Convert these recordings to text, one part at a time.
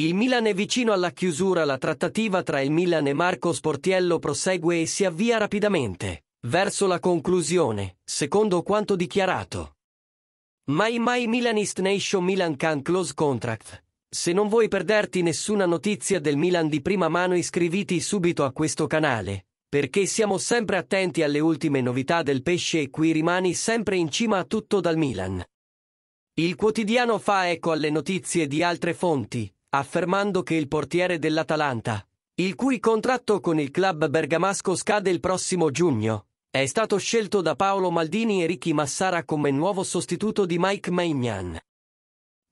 Il Milan è vicino alla chiusura, la trattativa tra il Milan e Marco Sportiello prosegue e si avvia rapidamente, verso la conclusione, secondo quanto dichiarato. Mai mai Milanist Nation Milan can close contract. Se non vuoi perderti nessuna notizia del Milan di prima mano iscriviti subito a questo canale, perché siamo sempre attenti alle ultime novità del pesce e qui rimani sempre in cima a tutto dal Milan. Il quotidiano fa eco alle notizie di altre fonti, affermando che il portiere dell'Atalanta, il cui contratto con il club bergamasco scade il prossimo giugno, è stato scelto da Paolo Maldini e Ricky Massara come nuovo sostituto di Mike Maignan.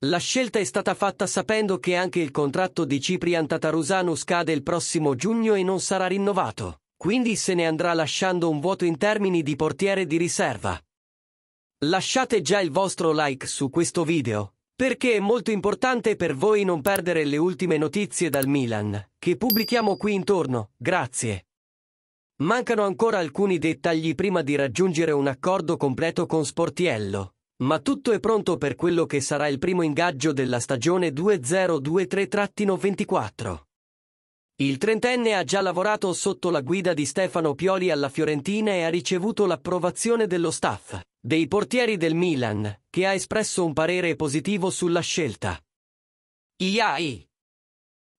La scelta è stata fatta sapendo che anche il contratto di Ciprian Tatarusanu scade il prossimo giugno e non sarà rinnovato, quindi se ne andrà lasciando un vuoto in termini di portiere di riserva. Lasciate già il vostro like su questo video perché è molto importante per voi non perdere le ultime notizie dal Milan, che pubblichiamo qui intorno, grazie. Mancano ancora alcuni dettagli prima di raggiungere un accordo completo con Sportiello, ma tutto è pronto per quello che sarà il primo ingaggio della stagione 2023-24. Il trentenne ha già lavorato sotto la guida di Stefano Pioli alla Fiorentina e ha ricevuto l'approvazione dello staff dei portieri del Milan, che ha espresso un parere positivo sulla scelta. IAI.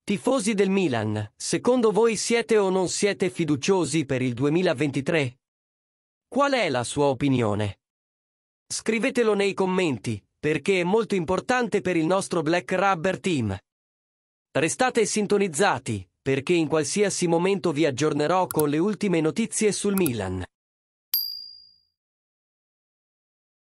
Tifosi del Milan, secondo voi siete o non siete fiduciosi per il 2023? Qual è la sua opinione? Scrivetelo nei commenti, perché è molto importante per il nostro Black Rubber Team. Restate sintonizzati, perché in qualsiasi momento vi aggiornerò con le ultime notizie sul Milan.